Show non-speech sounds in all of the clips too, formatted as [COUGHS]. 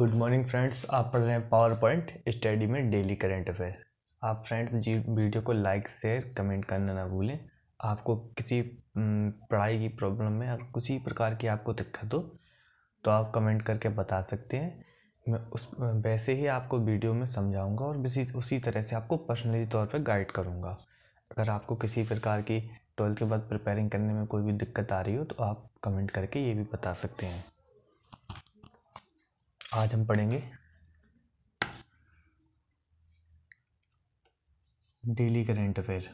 good morning friends आप पढ़ रहे हैं पावर पॉइंट स्टडी में डेली करेंट अफेयर आप फ्रेंड्स जी वीडियो को लाइक शेयर कमेंट करना ना भूलें आपको किसी पढ़ाई की प्रॉब्लम में अगर किसी प्रकार की आपको दिक्कत हो तो आप कमेंट करके बता सकते हैं मैं उस वैसे ही आपको वीडियो में समझाऊंगा और उसी उसी तरह से आपको पर्सनली तौर पर गाइड करूँगा अगर आपको किसी प्रकार की ट्वेल्थ के बाद प्रिपेयरिंग करने में कोई भी दिक्कत आ रही हो तो आप कमेंट करके ये भी बता सकते हैं आज हम पढ़ेंगे डेली करेंट अफेयर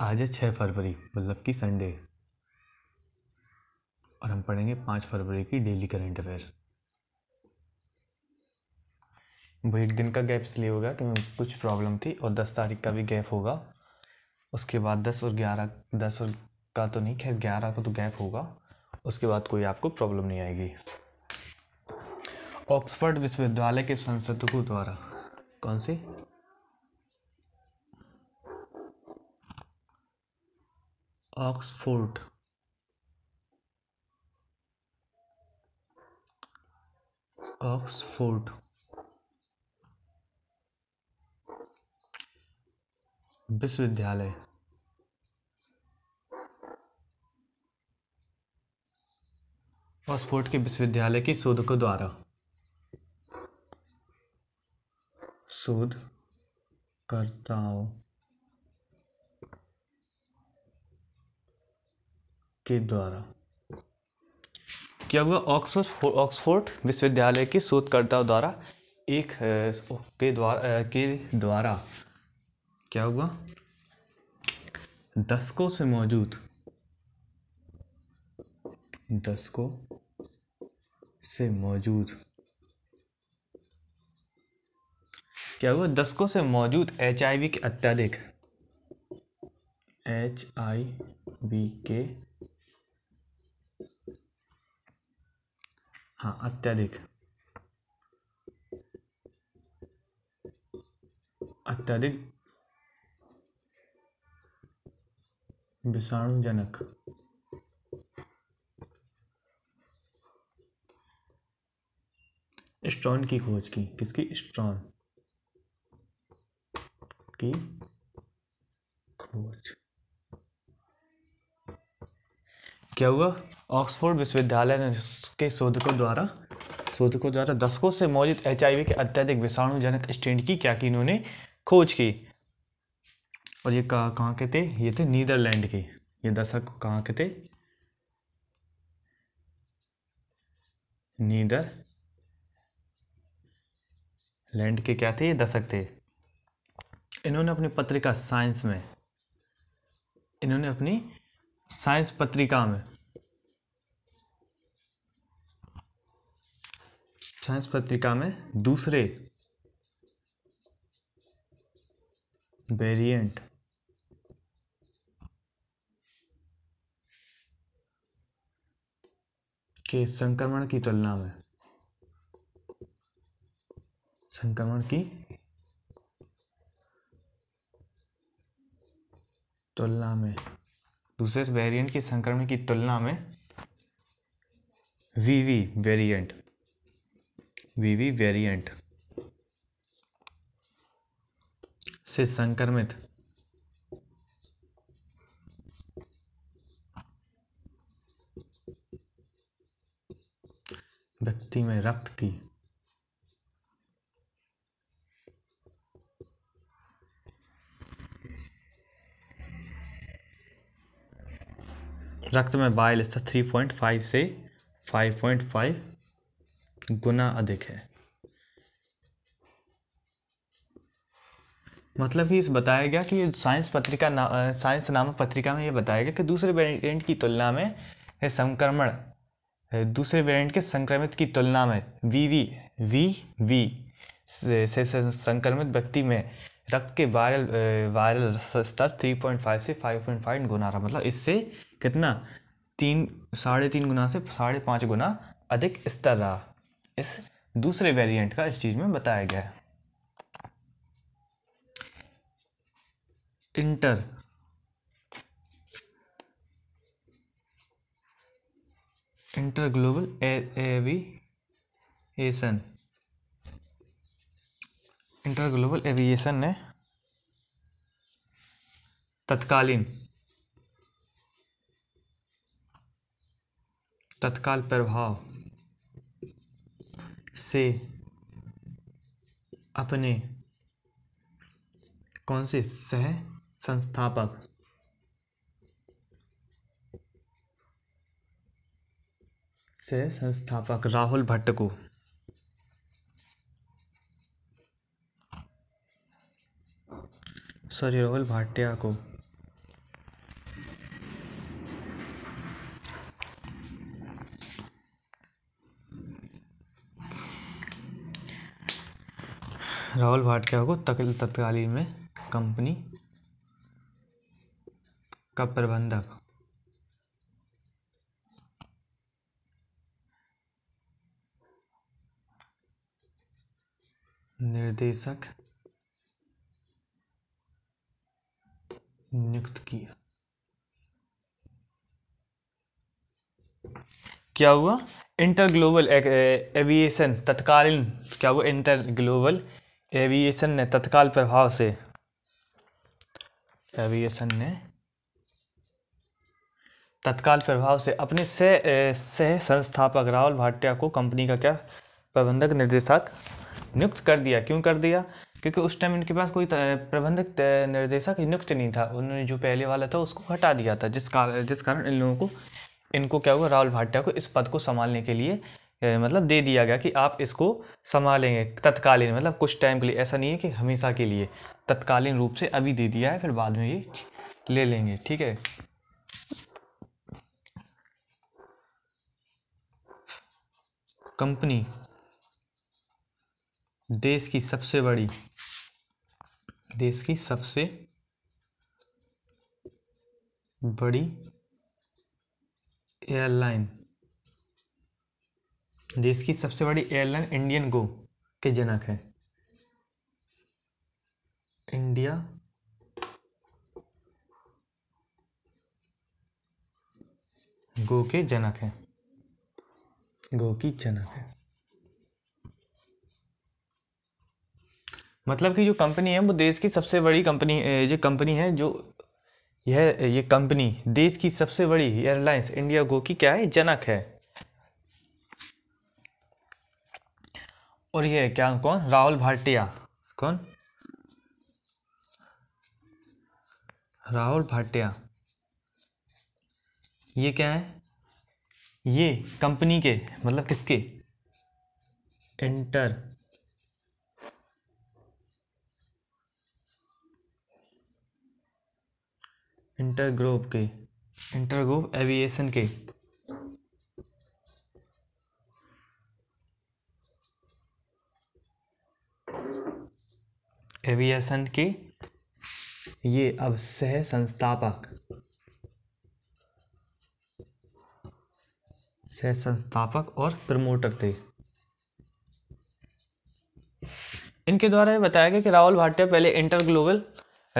आज है छः फरवरी मतलब कि संडे और हम पढ़ेंगे पाँच फरवरी की डेली करेंट अफेयर वो एक दिन का गैप इसलिए होगा क्योंकि कुछ प्रॉब्लम थी और दस तारीख का भी गैप होगा उसके बाद दस और ग्यारह दस और का तो नहीं खैर ग्यारह का तो गैप होगा उसके बाद कोई आपको प्रॉब्लम नहीं आएगी ऑक्सफर्ड विश्वविद्यालय के संसदों द्वारा कौन सी ऑक्सफोर्ड ऑक्सफोर्ड विश्वविद्यालय ऑक्सफोर्ड के विश्वविद्यालय के शोधकों द्वारा शोधकर्ताओं के द्वारा क्या हुआ ऑक्सफोर्ड ऑक्सफोर्ड विश्वविद्यालय के शोधकर्ताओं द्वारा एक के द्वारा के द्वारा क्या हुआ दशकों से मौजूद दशकों से मौजूद क्या हुआ दशकों से मौजूद एच आई वी के अत्यधिक एच आई वी के हाँ अत्यधिक अत्यधिक विषाणुजनक स्ट्रॉन की खोज की किसकी स्ट्रॉन की खोज क्या हुआ ऑक्सफोर्ड विश्वविद्यालय ने के शोधकों द्वारा शोधकों द्वारा दशकों से मौजूद एच के अत्यधिक विषाणुजनक स्टेंट की क्या की इन्होंने खोज की और ये कहाँ कहाँ के थे ये थे नीदरलैंड के ये दशक कहाँ के थे नीदर लैंड के क्या थे दशक थे इन्होंने अपनी पत्रिका साइंस में इन्होंने अपनी साइंस पत्रिका में साइंस पत्रिका में दूसरे वेरिएंट के संक्रमण की तुलना में संक्रमण की तुलना में दूसरे वेरिएंट के संक्रमण की तुलना में वीवी वेरिएंट वीवी वेरिएंट से संक्रमित व्यक्ति में रक्त की रक्त में बाइल स्तर थ्री पॉइंट फाइव से फाइव पॉइंट फाइव गुना अधिक है मतलब कि इस बताया गया कि साइंस पत्रिका ना साइंस नामक पत्रिका में ये बताया गया कि दूसरे वेरिएंट की तुलना में संक्रमण दूसरे वेरिएंट के संक्रमित की तुलना में वी वी वी वी से, से, संक्रमित व्यक्ति में रक्त के वायरल वायरल स्तर थ्री पॉइंट फाइव से फाइव पॉइंट फाइव गुना रहा मतलब इससे कितना तीन साढ़े तीन गुना से साढ़े पाँच गुना अधिक स्तर रहा इस दूसरे वेरिएंट का इस चीज़ में बताया गया है inter inter global aviation inter global aviation ने तत्कालीन तत्काल प्रभाव से अपने कौन से सह संस्थापक से संस्थापक राहुल भट्ट को सॉरी राहुल भाटिया को राहुल भाटिया को तत्कालीन में कंपनी का प्रबंधक निर्देशक नियुक्त किया क्या हुआ इंटर ग्लोबल एविएशन तत्कालीन क्या हुआ इंटर ग्लोबल एविएशन ने तत्काल प्रभाव से एविएशन ने तत्काल प्रभाव से अपने सह सह संस्थापक राहुल भाटिया को कंपनी का क्या प्रबंधक निर्देशक नियुक्त कर दिया क्यों कर दिया क्योंकि उस टाइम इनके पास कोई प्रबंधक निर्देशक नियुक्त नहीं था उन्होंने जो पहले वाला था उसको हटा दिया था जिस कारण जिस कारण इन लोगों को इनको क्या हुआ राहुल भाटिया को इस पद को संभालने के लिए मतलब दे दिया गया कि आप इसको संभालेंगे तत्कालीन मतलब कुछ टाइम के लिए ऐसा नहीं है कि हमेशा के लिए तत्कालीन रूप से अभी दे दिया है फिर बाद में ये ले लेंगे ठीक है कंपनी देश की सबसे बड़ी देश की सबसे बड़ी एयरलाइन देश की सबसे बड़ी एयरलाइन इंडियन गो के जनक है इंडिया गो के जनक है गो की जनक है मतलब कि जो कंपनी है वो देश की सबसे बड़ी कंपनी ये कंपनी है जो यह ये कंपनी देश की सबसे बड़ी एयरलाइंस इंडिया गो की क्या है जनक है और ये क्या कौन राहुल भाटिया कौन राहुल भाटिया ये क्या है ये कंपनी के मतलब किसके इंटर इंटर ग्रुप के इंटर ग्रुप एविएशन के एविएशन के ये अब सह संस्थापक सह संस्थापक और प्रमोटर थे इनके द्वारा बताया गया कि राहुल भाटिया पहले इंटर ग्लोबल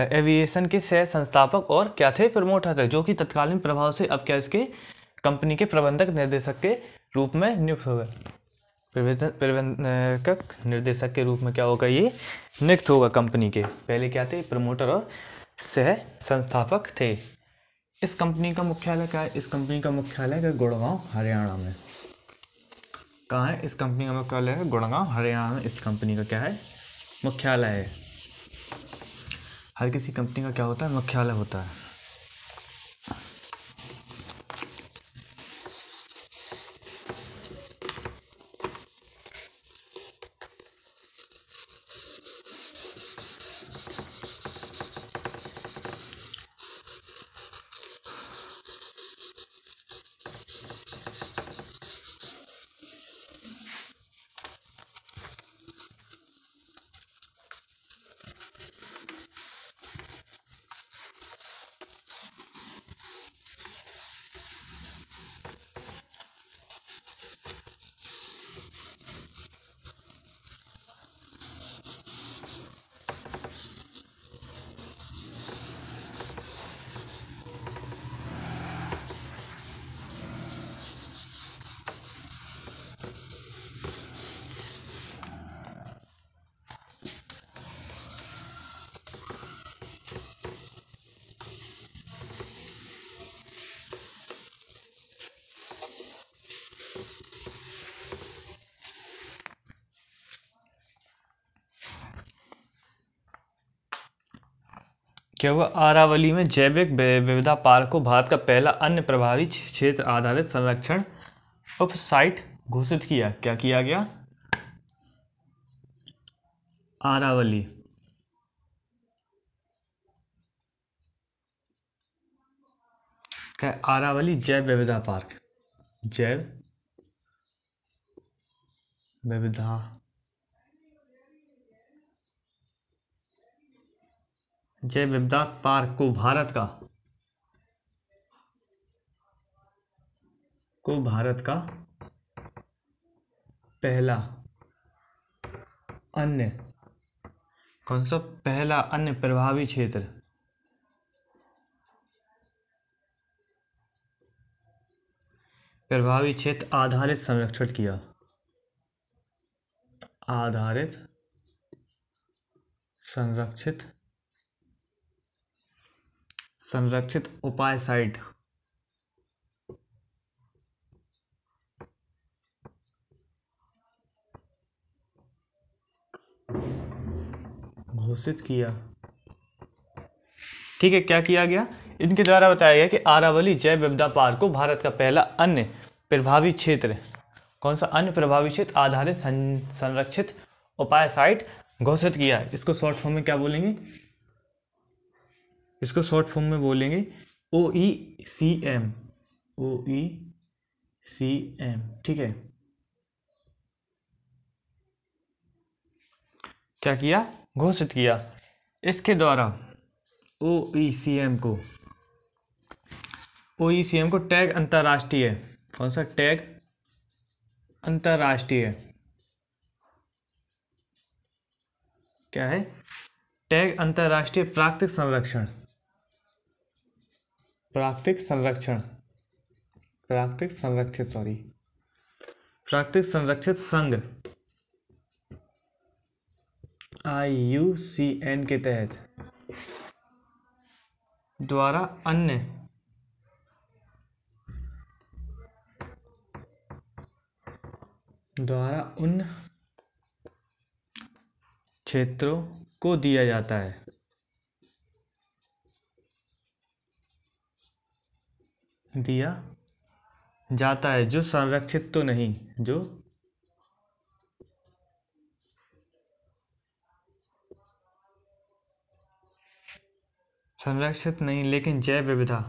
एविएशन के सह संस्थापक और क्या थे प्रमोटर थे जो कि तत्कालीन प्रभाव से अब क्या इसके कंपनी के प्रबंधक निर्देशक के रूप में नियुक्त हो गए प्रबंधक निर्देशक के रूप में क्या होगा ये नियुक्त होगा कंपनी के पहले क्या थे प्रमोटर और सह संस्थापक थे इस कंपनी का मुख्यालय क्या है इस कंपनी का मुख्यालय है गुड़गांव हरियाणा में कहाँ है इस कंपनी का मुख्यालय है गुड़गांव हरियाणा में इस कंपनी का क्या है मुख्यालय है हर किसी कंपनी का क्या होता है मुख्यालय होता है क्या वह आरावली में जैविक विविधा पार्क को भारत का पहला अन्य प्रभावी क्षेत्र आधारित संरक्षण उप साइट घोषित किया क्या किया गया आरावली क्या आरावली जैव विविधा पार्क जैव विविधा जय विबदाक पार्क को भारत का को भारत का पहला अन्य कौन सा पहला अन्य प्रभावी क्षेत्र प्रभावी क्षेत्र आधारित संरक्षण किया आधारित संरक्षित संरक्षित उपाय साइट घोषित किया ठीक है क्या किया गया इनके द्वारा बताया गया कि आरावली जैव विविधता पार्क को भारत का पहला अन्य प्रभावी क्षेत्र कौन सा अन्य प्रभावी क्षेत्र आधारित संरक्षित उपाय साइट घोषित किया है इसको शॉर्ट फॉर्म में क्या बोलेंगे इसको शॉर्ट फॉर्म में बोलेंगे ओ ई सी एम ओ ई सी एम ठीक है क्या किया घोषित किया इसके द्वारा ओ ई सी एम को ओ ई सी एम को टैग अंतर्राष्ट्रीय कौन सा टैग अंतर्राष्ट्रीय क्या है टैग अंतर्राष्ट्रीय प्राकृतिक संरक्षण प्राकृतिक संरक्षण प्राकृतिक संरक्षित सॉरी प्राकृतिक संरक्षित संघ आई यू सी एन के तहत द्वारा अन्य द्वारा उन क्षेत्रों को दिया जाता है दिया जाता है जो संरक्षित तो नहीं जो संरक्षित नहीं लेकिन जैव विविधा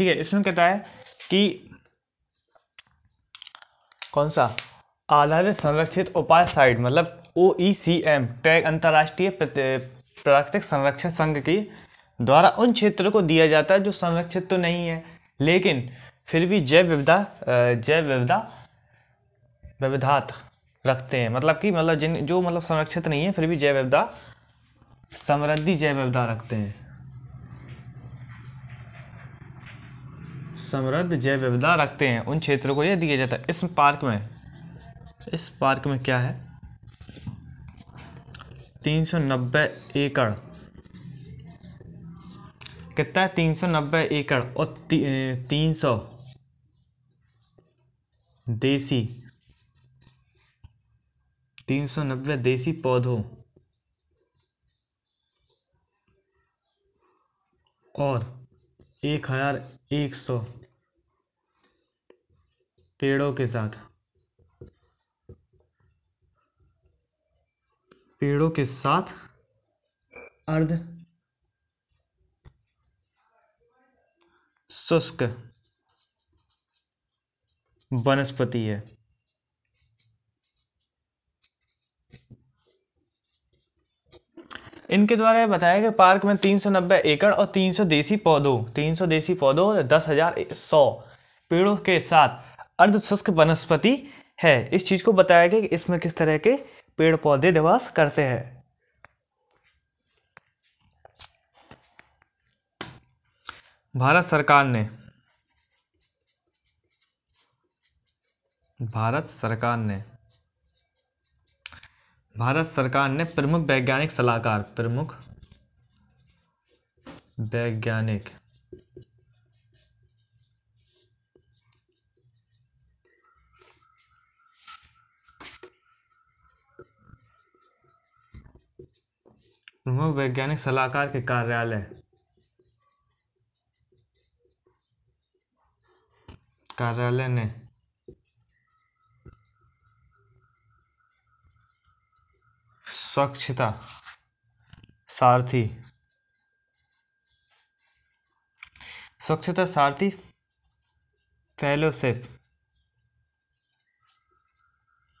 ठीक है इसमें कहता है कि कौन सा आधारित संरक्षित उपाय साइट मतलब ओ ई सी एम टैग अंतर्राष्ट्रीय प्राकृतिक संरक्षण संघ की द्वारा उन क्षेत्रों को दिया जाता है जो संरक्षित तो नहीं है लेकिन फिर भी जैव विविधा जैव विविधा विविधात रखते हैं मतलब कि मतलब जिन जो मतलब संरक्षित नहीं है फिर भी जैव विविधा समृद्धि जैव विविधा रखते हैं समृद्ध जैव विविधता रखते हैं उन क्षेत्रों को यह दिया जाता है इस पार्क में इस पार्क में क्या है 390 एकड़ कितना है 390 एकड़ और तीन सौ देसी 390 देसी पौधों और एक हज़ार एक सौ पेड़ों के साथ पेड़ों के साथ अर्ध शुष्क वनस्पति है इनके द्वारा बताया कि पार्क में 390 एकड़ और 300 देसी पौधों 300 देसी पौधों दस हजार सौ पेड़ों के साथ अर्धशुष्क वनस्पति है इस चीज़ को बताया गया कि इसमें किस तरह के पेड़ पौधे निवास करते हैं भारत सरकार ने भारत सरकार ने भारत सरकार ने प्रमुख वैज्ञानिक सलाहकार प्रमुख वैज्ञानिक प्रमुख वैज्ञानिक सलाहकार के कार्यालय कार्यालय ने स्वच्छता सारथी स्वच्छता सारथी फेलोशिप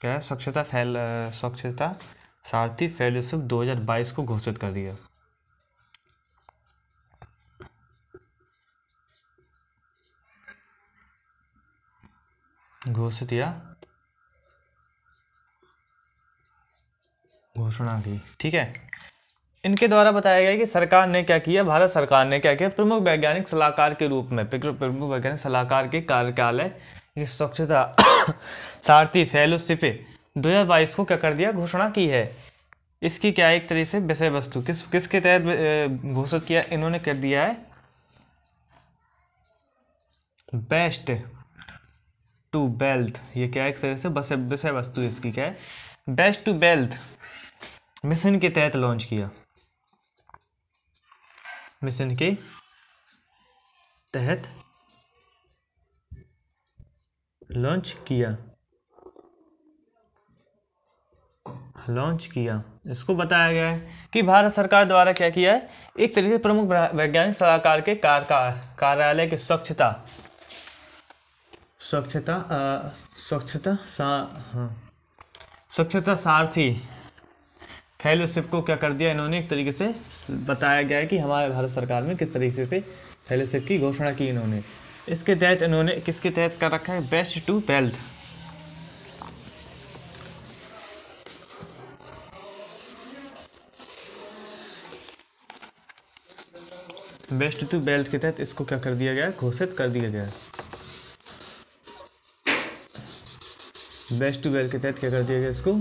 क्या है स्वच्छता फैल स्वच्छता सारथी फेलोशिप 2022 को घोषित कर दिया घोषित या घोषणा की ठीक है इनके द्वारा बताया गया कि सरकार ने क्या किया भारत सरकार ने क्या किया प्रमुख वैज्ञानिक सलाहकार के रूप में प्रमुख वैज्ञानिक सलाहकार के कार्यालय की स्वच्छता [COUGHS] सारथी फेलोशिप 2022 को क्या कर दिया घोषणा की है इसकी क्या एक तरह से विषय वस्तु किस किसके तहत घोषित किया इन्होंने कर दिया है बेस्ट टू वेल्थ ये क्या एक तरह से विषय वस्तु इसकी क्या है बेस्ट टू वेल्थ मिशन के तहत लॉन्च किया मिशन के तहत लॉन्च किया लॉन्च किया इसको बताया गया है कि भारत सरकार द्वारा क्या किया है एक तरीके से प्रमुख वैज्ञानिक सलाहकार के कार कार्यालय के स्वच्छता स्वच्छता स्वच्छता सा हाँ स्वच्छता सारथी फेलोशिप को क्या कर दिया इन्होंने एक तरीके से बताया गया है कि हमारे भारत सरकार में किस तरीके से फेलोशिप की घोषणा की इन्होंने इसके तहत इन्होंने किसके तहत कर रखा है best to wealth waste to belt के तहत इसको क्या कर दिया गया घोषित कर दिया गया बेस्ट वेस्ट टू बेल्ट के तहत क्या कर दिया गया इसको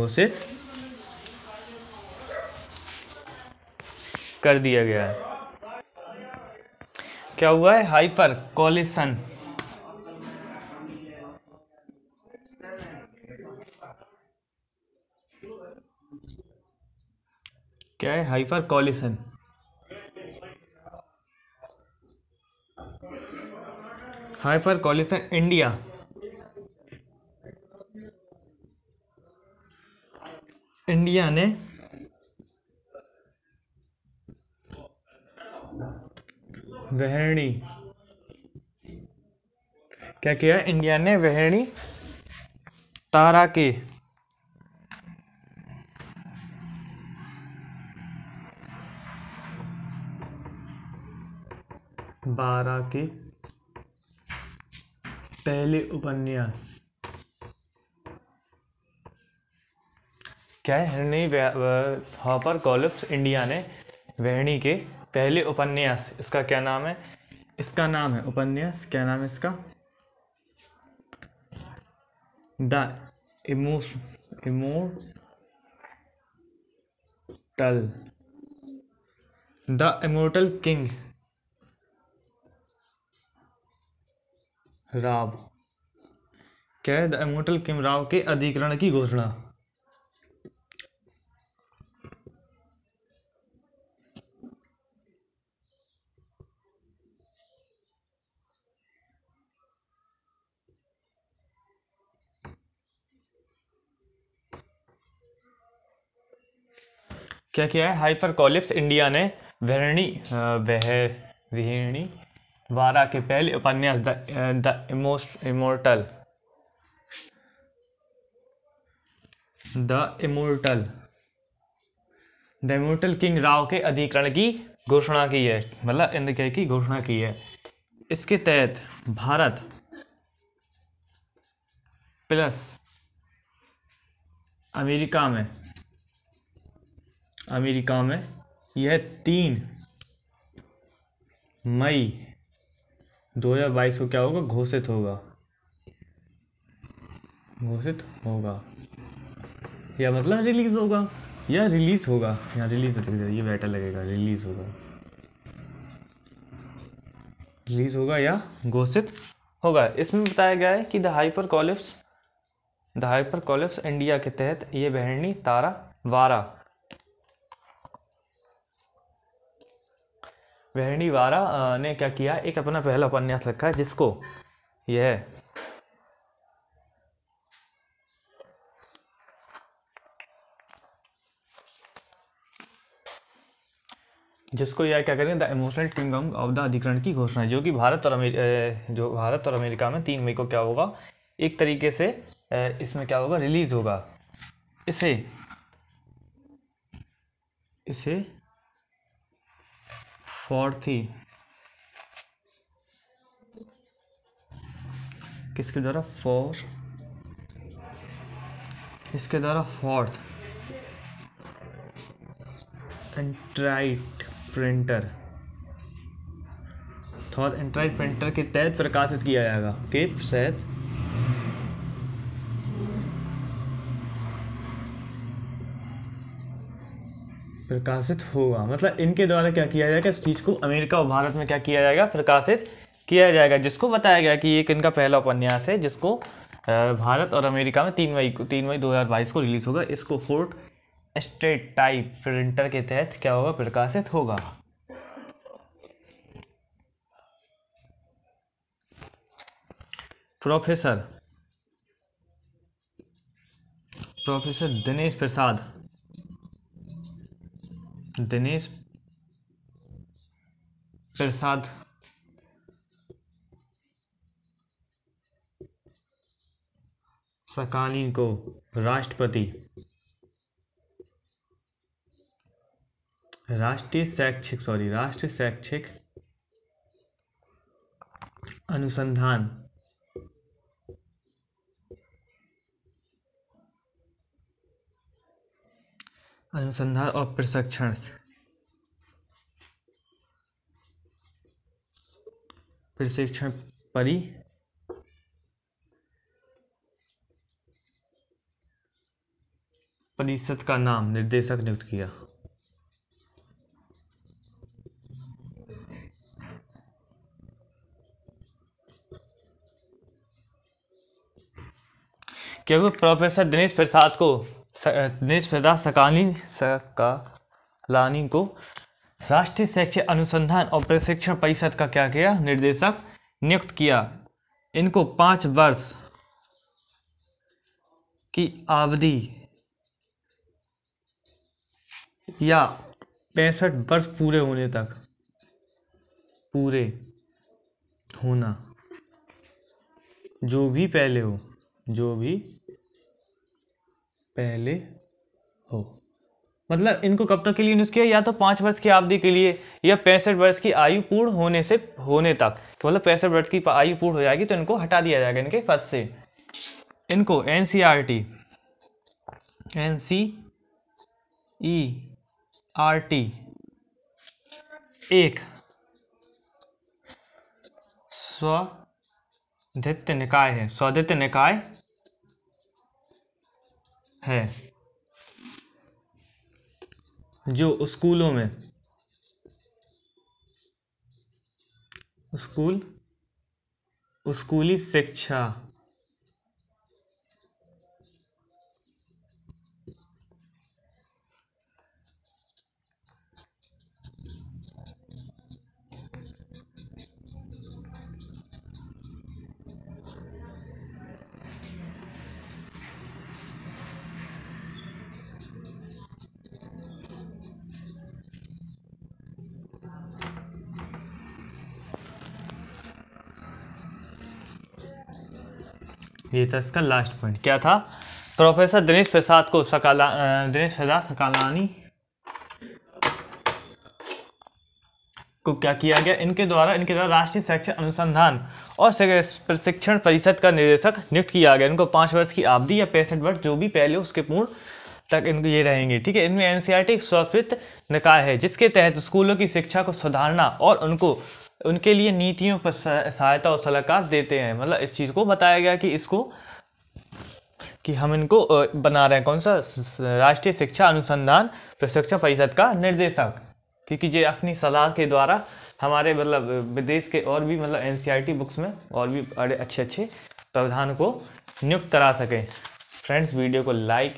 घोषित कर दिया गया है क्या हुआ है हाइपर कॉलिसन क्या है hyper collision hyper collision India India ने वहणी क्या किया इंडिया ने वहणी तारा के बारह के पहले उपन्यास क्या हेनरी हॉपर कॉलिप्स इंडिया ने वहणी के पहले उपन्यास इसका क्या नाम है इसका नाम है उपन्यास क्या नाम है इसका द इमोस immortal the immortal king Rao क्या है द इमोटल किम राव के अधिकरण की घोषणा क्या किया है हाइपर कॉलिप्स इंडिया ने वहरणी वह विहिणी वारा के पहले उपन्यास द द इमोस्ट immortal the immortal the immortal king Rao के अधिकरण की घोषणा की है मतलब इंद्र की घोषणा की है इसके तहत भारत प्लस अमेरिका में अमेरिका में यह तीन मई दो हज़ार बाईस को क्या होगा घोषित होगा घोषित होगा या मतलब रिलीज़ होगा या रिलीज़ होगा या रिलीज़ ये बेटर लगेगा रिलीज़ होगा रिलीज़ होगा या घोषित होगा इसमें बताया गया है कि the hyper collapse the hyper collapse India के तहत ये बहनी तारा वारा वेहनी वारा ने क्या किया एक अपना पहला उपन्यास रखा है जिसको यह जिसको यह क्या करें the emotional kingdom of the अधिकरण की घोषणा जो कि भारत और अमेरिका जो भारत और अमेरिका में तीन मई को क्या होगा एक तरीके से इसमें क्या होगा रिलीज होगा इसे इसे फोर्थी किसके द्वारा फोर इसके द्वारा फोर्थ एंट्राइट प्रिंटर थॉर एंट्राइट प्रिंटर के तहत प्रकाशित किया जाएगा के तहत प्रकाशित होगा मतलब इनके द्वारा क्या किया जाएगा इस चीज़ को अमेरिका और भारत में क्या किया जाएगा प्रकाशित किया जाएगा जिसको बताया गया कि ये इनका पहला उपन्यास है जिसको भारत और अमेरिका में तीन मई को तीन मई बाईस को रिलीज़ होगा इसको फोर्ट स्टेट टाइप प्रिंटर के तहत क्या होगा प्रकाशित होगा प्रोफेसर प्रोफेसर दिनेश प्रसाद दिनेश प्रसाद सकानी को राष्ट्रपति राष्ट्रीय शैक्षिक सॉरी राष्ट्रीय शैक्षिक अनुसंधान अनुसंधान और प्रशिक्षण प्रशिक्षण परी परिषद का नाम निर्देशक नियुक्त किया क्योंकि प्रोफेसर दिनेश प्रसाद को निस्पर्धा सकालीन सकालानी को राष्ट्रीय शैक्षिक अनुसंधान और प्रशिक्षण परिषद का क्या किया निर्देशक नियुक्त किया इनको पाँच वर्ष की अवधि या पैंसठ वर्ष पूरे होने तक पूरे होना जो भी पहले हो जो भी पहले हो मतलब इनको कब तक के लिए यूज़ किया या तो पाँच वर्ष की अवधि के लिए या पैंसठ वर्ष की आयु पूर्ण होने से होने तक तो मतलब पैंसठ वर्ष की आयु पूर्ण हो जाएगी तो इनको हटा दिया जाएगा इनके पद से इनको N C R T N C E R T एक स्वाधित्य निकाय है स्वादित्य निकाय है जो स्कूलों में स्कूल स्कूली शिक्षा ये था इसका लास्ट पॉइंट क्या था प्रोफेसर दिनेश प्रसाद को सकाला दिनेश प्रसाद सकालानी को क्या किया गया इनके द्वारा इनके द्वारा राष्ट्रीय शैक्षिक अनुसंधान और प्रशिक्षण परिषद का निदेशक नियुक्त किया गया इनको पाँच वर्ष की अवधि या पैंसठ वर्ष जो भी पहले उसके पूर्ण तक इनको ये रहेंगे ठीक है इनमें एन एक स्वतृत निकाय है जिसके तहत स्कूलों की शिक्षा को सुधारना और उनको उनके लिए नीतियों पर सहायता और सलाहकार देते हैं मतलब इस चीज़ को बताया गया कि इसको कि हम इनको बना रहे हैं कौन सा राष्ट्रीय शिक्षा अनुसंधान प्रशिक्षण परिषद का निर्देशक क्योंकि ये अपनी सलाह के द्वारा हमारे मतलब विदेश के और भी मतलब एन बुक्स e में और भी बड़े अच्छे अच्छे प्रावधान को नियुक्त करा सकें फ्रेंड्स वीडियो को लाइक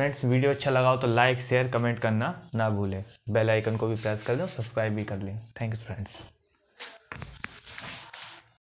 फ्रेंड्स वीडियो अच्छा लगा हो तो लाइक शेयर कमेंट करना ना भूलें बेल आइकन को भी प्रेस कर दें सब्सक्राइब भी कर लें थैंक यू फ्रेंड्स